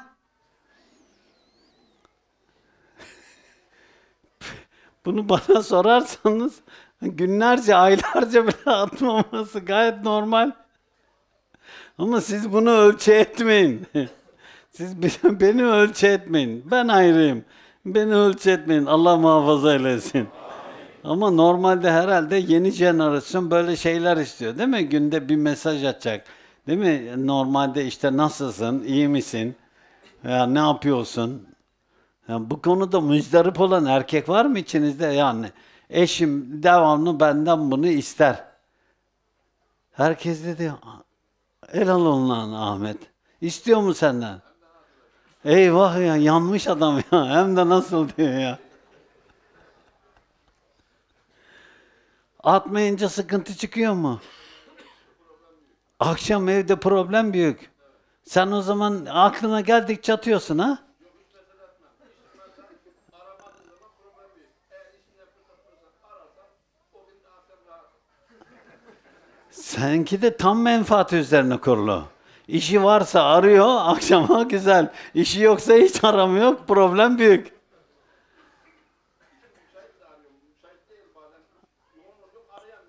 Bunu bana sorarsanız günlerce, aylarca bile atmaması gayet normal. Ama siz bunu ölçü etmeyin. Siz beni ölçü etmeyin. Ben ayrıyım. Beni ölçetmeyin. Allah muhafaza eylesin. Ama normalde herhalde yeni jenerasyon böyle şeyler istiyor değil mi? Günde bir mesaj atacak. Değil mi? Normalde işte nasılsın, iyi misin, ya ne yapıyorsun? Yani bu konuda müzdarip olan erkek var mı içinizde? Yani eşim devamlı benden bunu ister. Herkes diyor, el al ondan Ahmet. İstiyor mu senden? Eyvah ya yanmış adam ya. Hem de nasıl diyor ya. Atmayınca sıkıntı çıkıyor mu? Akşam evde problem büyük. Sen o zaman aklına geldik çatıyorsun ha? Senki de tam menfaat üzerine kurulu. İşi varsa arıyor, akşama güzel. İşi yoksa hiç aramıyor, problem büyük.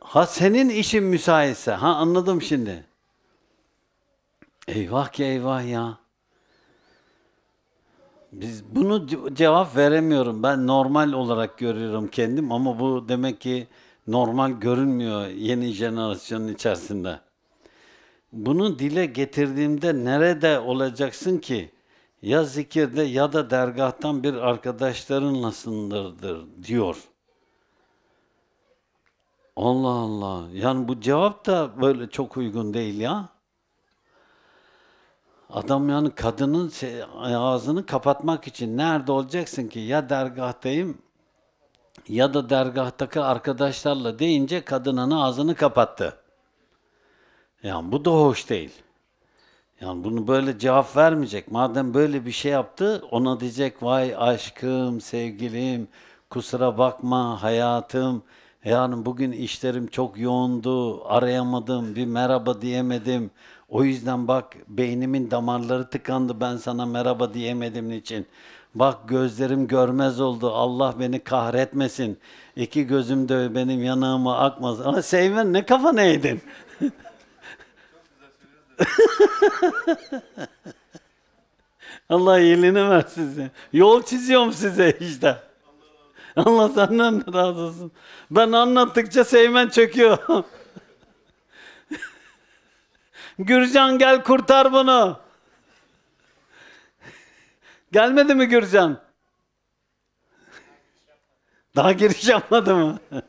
Ha senin işin müsaitse. Ha anladım şimdi. Eyvah ki eyvah ya. Biz bunu cevap veremiyorum. Ben normal olarak görüyorum kendim ama bu demek ki normal görünmüyor yeni jenerasyonun içerisinde. Bunu dile getirdiğimde nerede olacaksın ki? Ya zikirde ya da dergahtan bir arkadaşlarınlasındırdır diyor. Allah Allah. Yani bu cevap da böyle çok uygun değil ya. Adam yani kadının şey, ağzını kapatmak için nerede olacaksın ki? Ya dergahtayım ya da dergahtaki arkadaşlarla deyince kadının ağzını kapattı. Yani bu da hoş değil. Yani bunu böyle cevap vermeyecek. Madem böyle bir şey yaptı ona diyecek vay aşkım, sevgilim, kusura bakma hayatım. Yani bugün işlerim çok yoğundu, arayamadım, bir merhaba diyemedim. O yüzden bak beynimin damarları tıkandı ben sana merhaba diyemedim için. Bak gözlerim görmez oldu. Allah beni kahretmesin. İki gözüm de benim yanağıma akmaz. Ama Seyven ne kafa neydin? Allah yelini versin size. Yol çiziyorum size işte. Allah senden razı olsun. Ben anlattıkça Seymen çöküyor. Gürcan gel kurtar bunu. Gelmedi mi Gürcan? Daha giriş yapmadı mı?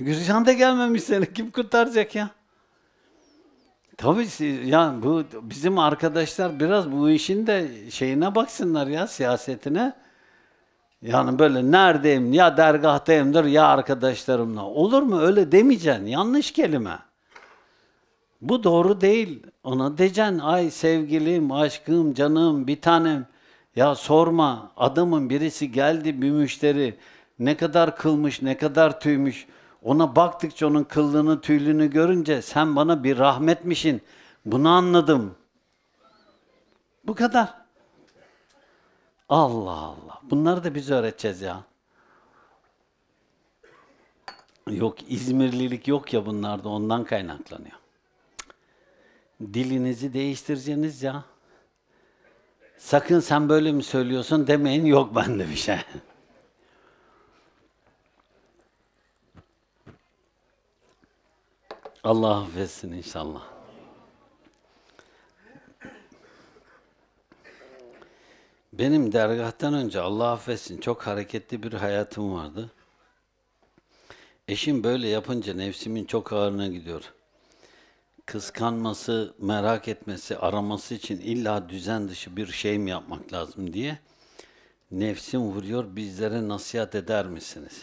Gürcan da gelmemiş seni. Kim kurtaracak ya? Tabii yani bu bizim arkadaşlar biraz bu işin de şeyine baksınlar ya siyasetine. Yani böyle neredeyim ya dergahtayımdır ya arkadaşlarımla. Olur mu öyle demeyeceksin. Yanlış kelime. Bu doğru değil. Ona diyeceksin ay sevgilim, aşkım, canım, bir tanem. Ya sorma adamın birisi geldi bir müşteri ne kadar kılmış, ne kadar tüymüş. Ona baktıkça onun kıllığını, tüylünü görünce sen bana bir rahmetmişin. Bunu anladım. Bu kadar. Allah Allah. Bunları da biz öğreteceğiz ya. Yok İzmirlilik yok ya bunlarda ondan kaynaklanıyor. Dilinizi değiştireceğiniz ya. Sakın sen böyle mi söylüyorsun demeyin yok bende bir şey. Allah affetsin inşallah. Benim dergahtan önce Allah affetsin çok hareketli bir hayatım vardı. Eşim böyle yapınca nefsimin çok ağırına gidiyor. Kıskanması, merak etmesi, araması için illa düzen dışı bir şey mi yapmak lazım diye nefsim vuruyor bizlere nasihat eder misiniz?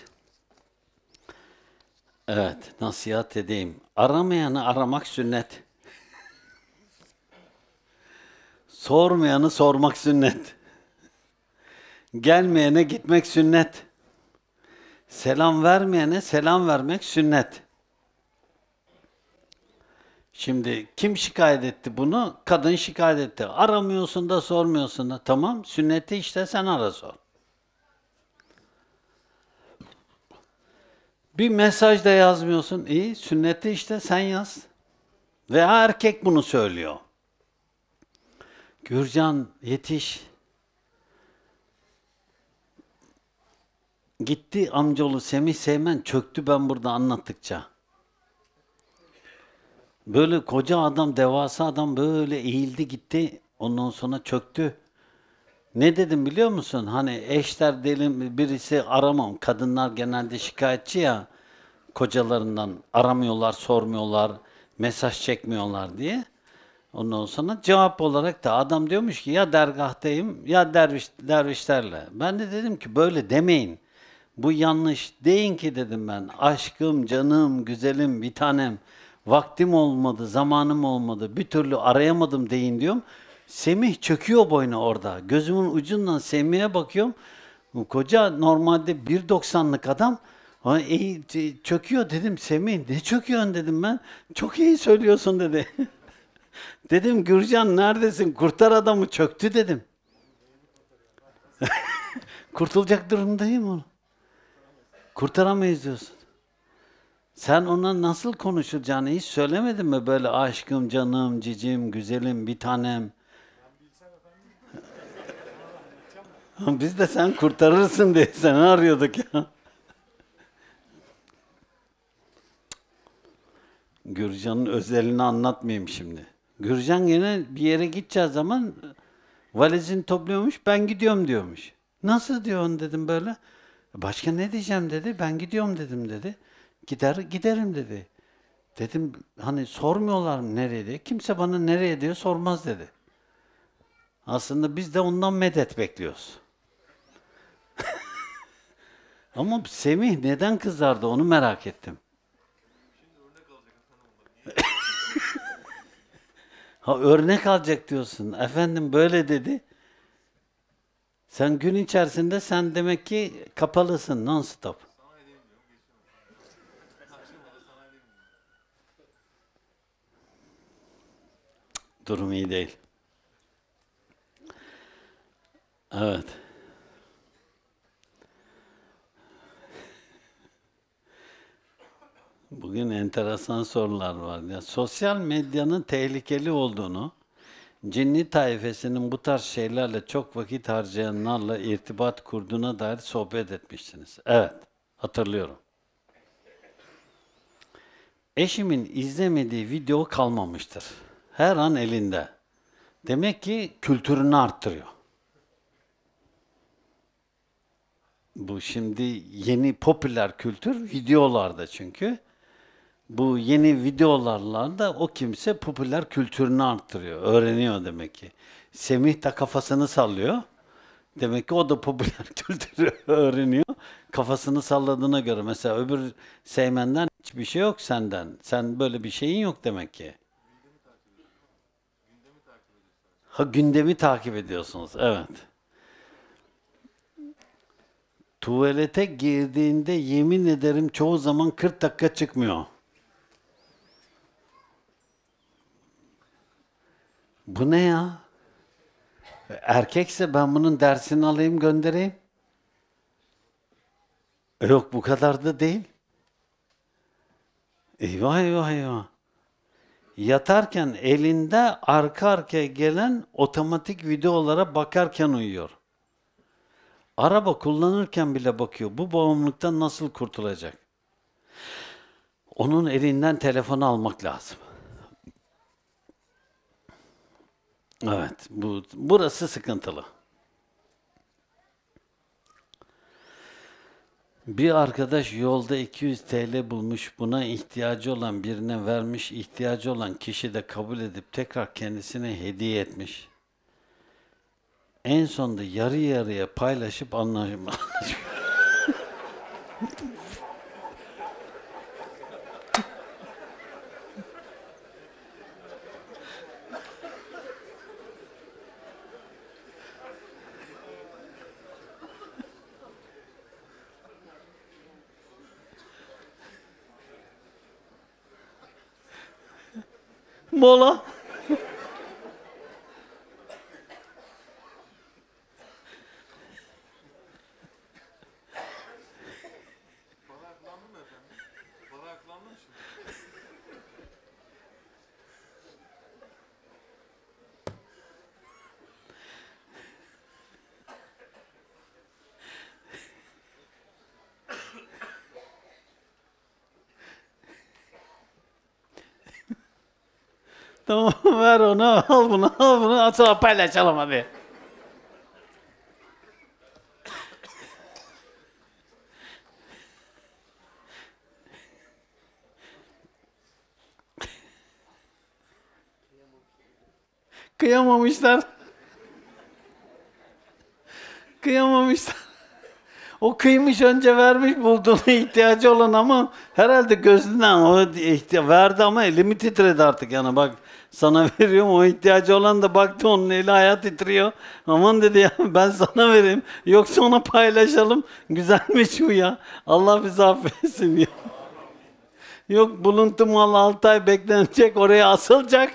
Evet, nasihat edeyim. Aramayanı aramak sünnet. Sormayanı sormak sünnet. Gelmeyene gitmek sünnet. Selam vermeyene selam vermek sünnet. Şimdi kim şikayet etti bunu? Kadın şikayet etti. Aramıyorsun da sormuyorsun da. Tamam sünneti işte sen ara sor. Bir mesaj da yazmıyorsun. İyi, sünneti işte sen yaz. Veya erkek bunu söylüyor. Gürcan yetiş. Gitti amcaoğlu Semih Seymen çöktü ben burada anlattıkça. Böyle koca adam, devasa adam böyle eğildi gitti. Ondan sonra çöktü. Ne dedim biliyor musun? Hani eşler diyelim birisi aramam. Kadınlar genelde şikayetçi ya kocalarından aramıyorlar, sormuyorlar, mesaj çekmiyorlar diye. Ondan sonra cevap olarak da adam diyormuş ki ya dergahtayım ya derviş, dervişlerle. Ben de dedim ki böyle demeyin. Bu yanlış. Deyin ki dedim ben aşkım, canım, güzelim, bir tanem. Vaktim olmadı, zamanım olmadı, bir türlü arayamadım deyin diyorum. Semih çöküyor boynu orada. Gözümün ucundan Semih'e bakıyorum. Koca normalde 1.90'lık adam e, çöküyor dedim Semih ne çöküyorsun dedim ben. Çok iyi söylüyorsun dedi. dedim Gürcan neredesin kurtar adamı çöktü dedim. Kurtulacak durumdayım onu. Kurtaramayız diyorsun. Sen ona nasıl konuşulacağını hiç söylemedin mi? Böyle aşkım, canım, cicim, güzelim, bir tanem. Biz de sen kurtarırsın diye seni arıyorduk ya. Gürcan'ın özelini anlatmayayım şimdi. Gürcan yine bir yere gideceği zaman valizini topluyormuş, ben gidiyorum diyormuş. Nasıl diyorsun dedim böyle. Başka ne diyeceğim dedi, ben gidiyorum dedim dedi. Gider, giderim dedi. Dedim hani sormuyorlar mı nereye diye. Kimse bana nereye diyor sormaz dedi. Aslında biz de ondan medet bekliyoruz. Ama Semih neden kızardı onu merak ettim. ha örnek alacak diyorsun. Efendim böyle dedi. Sen gün içerisinde sen demek ki kapalısın non stop. Durum iyi değil. Evet. Bugün enteresan sorular var. Ya sosyal medyanın tehlikeli olduğunu, cinni taifesinin bu tarz şeylerle çok vakit harcayanlarla irtibat kurduğuna dair sohbet etmiştiniz. Evet, hatırlıyorum. Eşimin izlemediği video kalmamıştır. Her an elinde. Demek ki kültürünü arttırıyor. Bu şimdi yeni popüler kültür videolarda çünkü bu yeni videolarla da o kimse popüler kültürünü arttırıyor. Öğreniyor demek ki. Semih de kafasını sallıyor. Demek ki o da popüler kültürü öğreniyor. Kafasını salladığına göre mesela öbür Seymen'den hiçbir şey yok senden. Sen böyle bir şeyin yok demek ki. Ha gündemi takip ediyorsunuz. Evet. Tuvalete girdiğinde yemin ederim çoğu zaman 40 dakika çıkmıyor. Bu ne ya? Erkekse ben bunun dersini alayım göndereyim. yok bu kadar da değil. Eyvah eyvah eyvah. Yatarken elinde arka arkaya gelen otomatik videolara bakarken uyuyor. Araba kullanırken bile bakıyor. Bu bağımlılıktan nasıl kurtulacak? Onun elinden telefonu almak lazım. Evet, bu burası sıkıntılı. Bir arkadaş yolda 200 TL bulmuş, buna ihtiyacı olan birine vermiş, ihtiyacı olan kişi de kabul edip tekrar kendisine hediye etmiş. En sonunda yarı yarıya paylaşıp anlaşmış. Mola. Tamam ver onu al bunu al bunu at sonra paylaşalım hadi. Kıyamamışlar. Kıyamamışlar. O kıymış önce vermiş bulduğuna ihtiyacı olan ama herhalde gözünden o ihtiya verdi ama elimi titredi artık yani bak sana veriyorum. O ihtiyacı olan da baktı onun eli hayat titriyor. Aman dedi ya ben sana vereyim. Yoksa ona paylaşalım. Güzelmiş bu ya. Allah bizi affetsin ya. Yok buluntu mal 6 ay beklenecek oraya asılacak.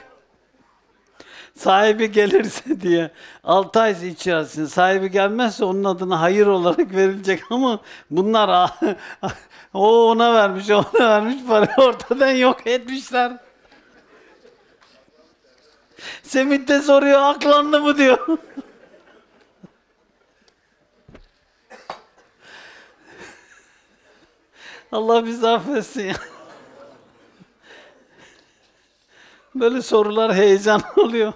Sahibi gelirse diye 6 ay içerisinde sahibi gelmezse onun adına hayır olarak verilecek ama bunlar o ona vermiş, ona vermiş para ortadan yok etmişler. Semit de soruyor aklandı mı diyor. Allah bizi affetsin ya. Böyle sorular heyecan oluyor.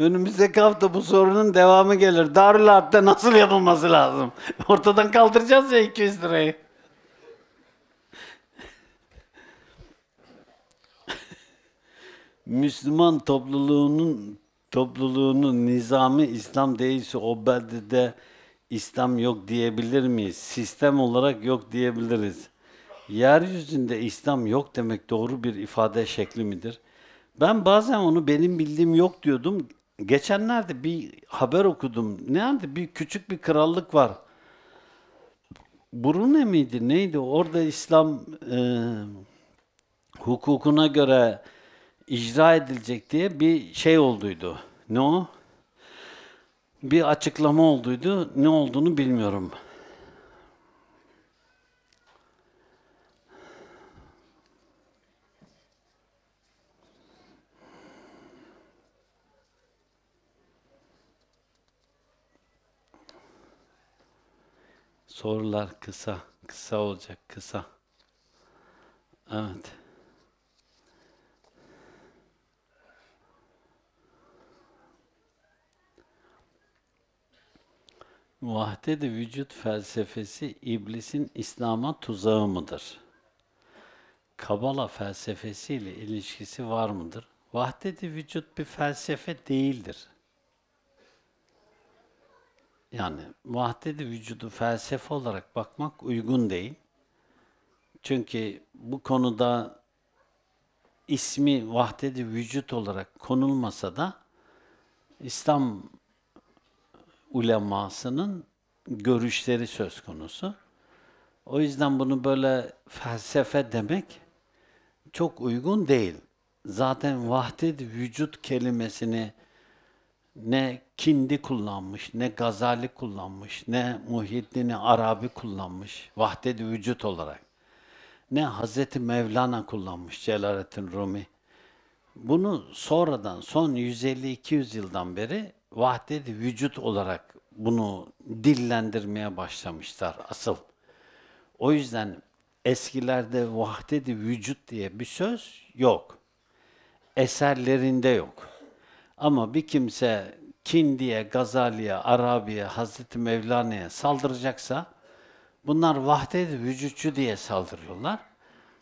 Önümüzdeki hafta bu sorunun devamı gelir. Darül Harp'te nasıl yapılması lazım? Ortadan kaldıracağız ya 200 lirayı. Müslüman topluluğunun topluluğunun nizamı İslam değilse o beldede İslam yok diyebilir miyiz? Sistem olarak yok diyebiliriz. Yeryüzünde İslam yok demek doğru bir ifade şekli midir? Ben bazen onu benim bildiğim yok diyordum. Geçenlerde bir haber okudum. Nerede bir küçük bir krallık var. Brunei miydi neydi? Orada İslam e, hukukuna göre icra edilecek diye bir şey olduydu. Ne o? Bir açıklama olduydu. Ne olduğunu bilmiyorum. Sorular kısa, kısa olacak, kısa. Evet. Vahdedi vücut felsefesi iblisin İslam'a tuzağı mıdır? Kabala felsefesiyle ilişkisi var mıdır? Vahdedi vücut bir felsefe değildir yani vahdedi vücudu felsefe olarak bakmak uygun değil. Çünkü bu konuda ismi vahdedi vücut olarak konulmasa da İslam ulemasının görüşleri söz konusu. O yüzden bunu böyle felsefe demek çok uygun değil. Zaten vahdedi vücut kelimesini ne Kindi kullanmış, ne Gazali kullanmış, ne Muhyiddin Arabi kullanmış vahdet vücut olarak. Ne Hazreti Mevlana kullanmış Celaleddin Rumi. Bunu sonradan son 150-200 yıldan beri vahdet vücut olarak bunu dillendirmeye başlamışlar asıl. O yüzden eskilerde vahdet vücut diye bir söz yok. Eserlerinde yok. Ama bir kimse Kindi'ye, Gazali'ye, Arabi'ye, Hazreti Mevlana'ya saldıracaksa bunlar vahdet vücutçu diye saldırıyorlar.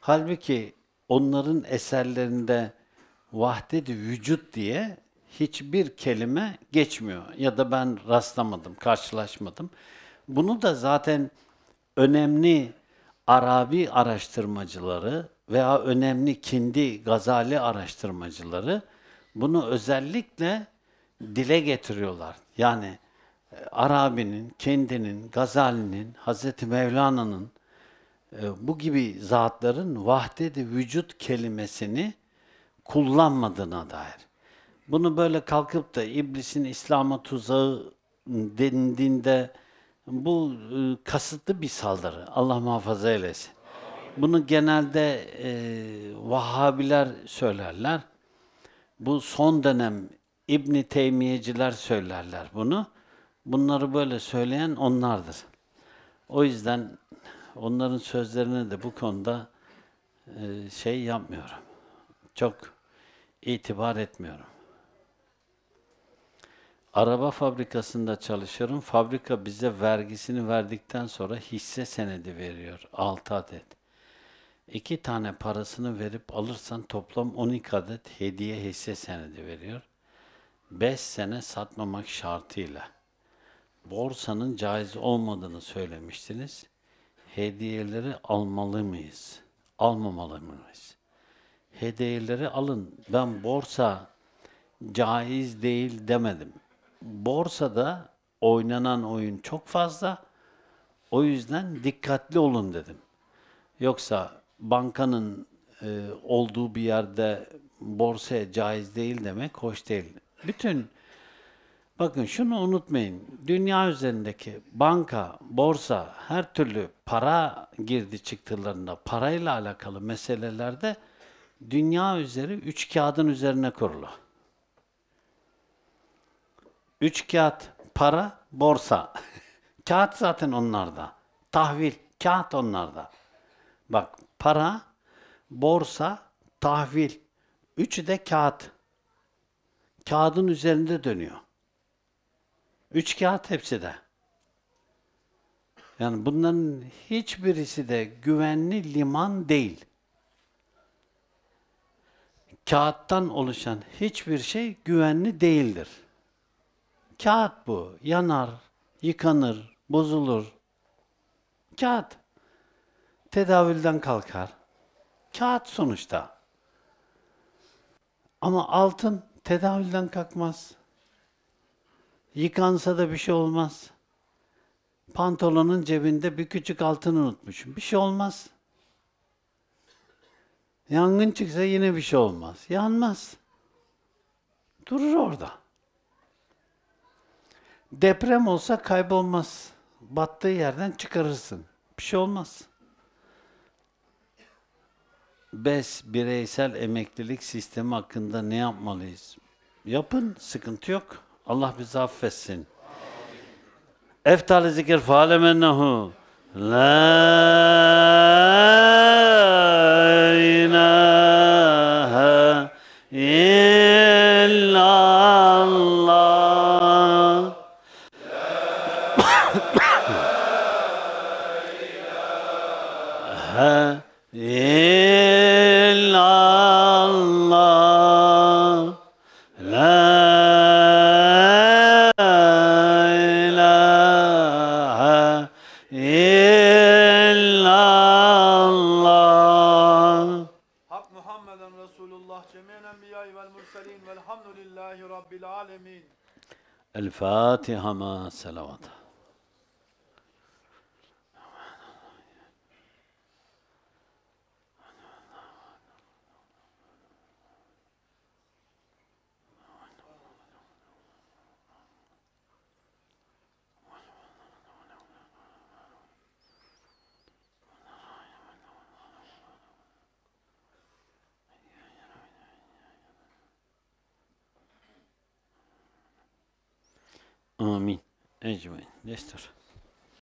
Halbuki onların eserlerinde vahdet vücut diye hiçbir kelime geçmiyor ya da ben rastlamadım, karşılaşmadım. Bunu da zaten önemli Arabi araştırmacıları veya önemli Kindi, Gazali araştırmacıları bunu özellikle dile getiriyorlar. Yani e, Arabi'nin, kendinin, Gazali'nin, Hazreti Mevlana'nın e, bu gibi zatların vahdedi vücut kelimesini kullanmadığına dair. Bunu böyle kalkıp da iblisin İslam'a tuzağı denildiğinde bu e, kasıtlı bir saldırı. Allah muhafaza eylesin. Bunu genelde e, Vahhabiler söylerler. Bu son dönem İbni Teymiyeciler söylerler bunu. Bunları böyle söyleyen onlardır. O yüzden onların sözlerine de bu konuda e, şey yapmıyorum. Çok itibar etmiyorum. Araba fabrikasında çalışıyorum. Fabrika bize vergisini verdikten sonra hisse senedi veriyor. 6 adet iki tane parasını verip alırsan toplam 12 adet hediye hisse senedi veriyor. 5 sene satmamak şartıyla. Borsanın caiz olmadığını söylemiştiniz. Hediyeleri almalı mıyız? Almamalı mıyız? Hediyeleri alın. Ben borsa caiz değil demedim. Borsada oynanan oyun çok fazla. O yüzden dikkatli olun dedim. Yoksa bankanın e, olduğu bir yerde borsa caiz değil demek hoş değil. Bütün bakın şunu unutmayın. Dünya üzerindeki banka, borsa, her türlü para girdi çıktılarında parayla alakalı meselelerde dünya üzeri üç kağıdın üzerine kurulu. Üç kağıt para, borsa. kağıt zaten onlarda. Tahvil, kağıt onlarda. Bak para, borsa, tahvil. Üçü de kağıt. Kağıdın üzerinde dönüyor. Üç kağıt hepsi de. Yani bunların hiçbirisi de güvenli liman değil. Kağıttan oluşan hiçbir şey güvenli değildir. Kağıt bu. Yanar, yıkanır, bozulur. Kağıt tedavülden kalkar. Kağıt sonuçta. Ama altın tedavülden kalkmaz. Yıkansa da bir şey olmaz. Pantolonun cebinde bir küçük altın unutmuşum. Bir şey olmaz. Yangın çıksa yine bir şey olmaz. Yanmaz. Durur orada. Deprem olsa kaybolmaz. Battığı yerden çıkarırsın. Bir şey olmaz. BES bireysel emeklilik sistemi hakkında ne yapmalıyız? Yapın, sıkıntı yok. Allah bizi affetsin. Eftali zikir fâlemennehu la ilahe الفاتحة مع السلامات Amin. Ecmain. Destur.